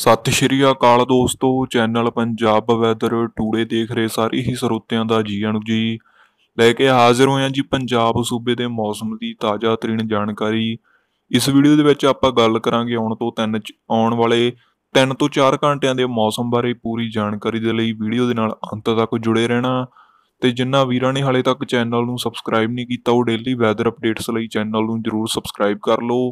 ਸਤਿ ਸ਼੍ਰੀ ਅਕਾਲ ਦੋਸਤੋ channel Punjab weather today ਦੇਖ ਰਹੇ ਸਾਰੇ ਹੀ ਸਰੋਤਿਆਂ ਦਾ ਜੀ ਆਣੂ ਜੀ ਲੈ ਕੇ ਹਾਜ਼ਰ ਹੋਇਆ ਜੀ ਪੰਜਾਬ ਸੂਬੇ ਦੇ ਮੌਸਮ ਦੀ ਤਾਜ਼ਾ ਤਰੀਨ ਜਾਣਕਾਰੀ ਇਸ ਵੀਡੀਓ ਦੇ ਵਿੱਚ ਆਪਾਂ ਗੱਲ ਕਰਾਂਗੇ ਆਉਣ ਤੋਂ ਤਿੰਨ ਆਉਣ ਵਾਲੇ 3 ਤੋਂ 4 ਘੰਟਿਆਂ ਦੇ ਮੌਸਮ ਬਾਰੇ ਪੂਰੀ ਜਾਣਕਾਰੀ ਦੇ ਲਈ ਵੀਡੀਓ ਦੇ ਨਾਲ ਅੰਤ ਤੱਕ ਜੁੜੇ ਰਹਿਣਾ ਤੇ ਜਿਨ੍ਹਾਂ ਵੀਰਾਂ ਨੇ ਹਾਲੇ ਤੱਕ ਚੈਨਲ ਨੂੰ ਸਬਸਕ੍ਰਾਈਬ ਨਹੀਂ ਕੀਤਾ ਉਹ ਡੇਲੀ ਵੈਦਰ ਅਪਡੇਟਸ ਲਈ ਚੈਨਲ ਨੂੰ ਜਰੂਰ ਸਬਸਕ੍ਰਾਈਬ ਕਰ ਲਓ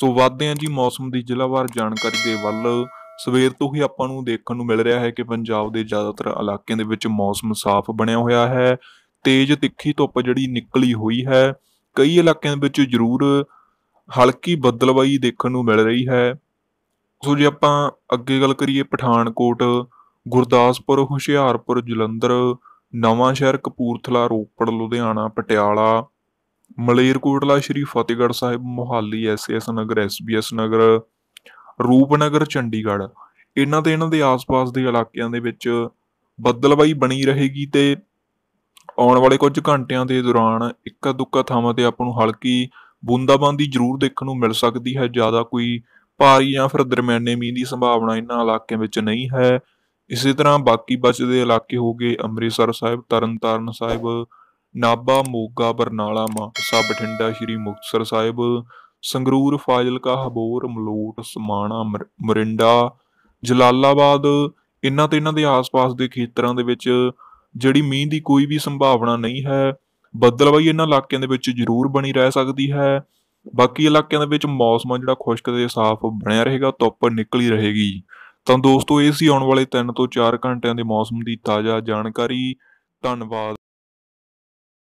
ਸੋ ਵਾਧਦੇ ਆ ਜੀ ਮੌਸਮ ਦੀ ਜ਼ਿਲ੍ਹਾਵਾਰ ਜਾਣਕਾਰੀ ਦੇ ਵੱਲ ਸਵੇਰ ਤੋਂ ਹੀ ਆਪਾਂ ਨੂੰ ਦੇਖਣ ਨੂੰ ਮਿਲ ਰਿਹਾ ਹੈ ਕਿ ਪੰਜਾਬ ਦੇ ਜ਼ਿਆਦਾਤਰ ਇਲਾਕਿਆਂ ਦੇ ਵਿੱਚ ਮੌਸਮ ਸਾਫ਼ ਬਣਿਆ ਹੋਇਆ ਹੈ ਤੇਜ਼ ਤਿੱਖੀ ਧੁੱਪ ਜਿਹੜੀ ਨਿਕਲੀ ਹੋਈ ਹੈ ਕਈ ਇਲਾਕਿਆਂ ਵਿੱਚ ਜ਼ਰੂਰ ਹਲਕੀ ਬੱਦਲਬਾਈ ਦੇਖਣ ਨੂੰ ਮਿਲ ਰਹੀ ਹੈ ਸੋ ਜੇ ਆਪਾਂ ਅੱਗੇ ਗੱਲ ਕਰੀਏ Pathankot Gurdaspur Hoshiarpur Jalandhar Nawanshahr Kapurthala Ropar Ludhiana Patiala Malerkotla Shri Fatehgarh Sahib Mohali SS Nagar SBS Nagar Rupnagar Chandigarh ਇਹਨਾਂ ਤੇ ਇਹਨਾਂ ਦੇ ਆਸ-ਪਾਸ ਦੇ ਇਲਾਕਿਆਂ ਦੇ ਵਿੱਚ ਬੱਦਲਬਾਈ ਬਣੀ ਰਹੇਗੀ ਤੇ ਆਉਣ ਵਾਲੇ ਕੁਝ ਘੰਟਿਆਂ ਦੇ ਦੌਰਾਨ ਇੱਕ ਦੁੱਕਾ ਥਾਵਾਂ ਤੇ ਆਪਾਂ ਨੂੰ ਹਲਕੀ ਬੂੰਦਾਬਾਂਦੀ ਜ਼ਰੂਰ ਦੇਖਣ ਨੂੰ ਮਿਲ ਸਕਦੀ ਹੈ ਜ਼ਿਆਦਾ ਕੋਈ ਭਾਰੀ ਜਾਂ ਫਿਰ ਦਰਮਿਆਨੇ ਮੀਂਹ ਦੀ ਸੰਭਾਵਨਾ ਇਹਨਾਂ ਇਲਾਕਿਆਂ ਵਿੱਚ ਨਹੀਂ ਹੈ ਇਸੇ ਤਰ੍ਹਾਂ ਬਾਕੀ ਬਚਦੇ ਇਲਾਕੇ ਹੋਗੇ ਅੰਮ੍ਰਿਤਸਰ ਸਾਹਿਬ ਤਰਨਤਾਰਨ ਸਾਹਿਬ ਨਾਭਾ ਮੋਗਾ ਬਰਨਾਲਾ ਮਾਨਸਾ ਬਠਿੰਡਾ ਸ਼੍ਰੀ ਮੁਕਤਸਰ ਸਾਹਿਬ ਸੰਗਰੂਰ ਫਾਜ਼ਿਲਕਾ ਹਬੋਰ ਮਲੋਟ ਸਮਾਣਾ ਮਰਿੰਡਾ ਜਲਾਲਾਬਾਦ ਇਹਨਾਂ ਤੇ ਇਹਨਾਂ ਦੇ ਆਸ-ਪਾਸ ਦੇ ਖੇਤਰਾਂ ਦੇ ਵਿੱਚ ਜਿਹੜੀ ਮੀਂਹ ਦੀ ਕੋਈ ਵੀ ਸੰਭਾਵਨਾ ਨਹੀਂ ਹੈ ਬੱਦਲਬਾਈ ਇਹਨਾਂ ਇਲਾਕਿਆਂ ਦੇ ਵਿੱਚ ਜ਼ਰੂਰ ਬਣੀ ਰਹਿ ਸਕਦੀ ਹੈ ਬਾਕੀ ਇਲਾਕਿਆਂ ਦੇ ਵਿੱਚ ਮੌਸਮ ਜਿਹੜਾ ਖੁਸ਼ਕ ਤੇ ਸਾਫ਼ ਬਣਿਆ ਰਹੇਗਾ ਧੁੱਪ ਨਿਕਲੀ ਰਹੇਗੀ ਤਾਂ ਦੋਸਤੋ ਇਹ ਸੀ ਆਉਣ ਵਾਲੇ 3 ਤੋਂ 4 ਘੰਟਿਆਂ ਦੇ ਮੌਸਮ ਦੀ ਤਾਜ਼ਾ ਜਾਣਕਾਰੀ ਧੰਨਵਾਦ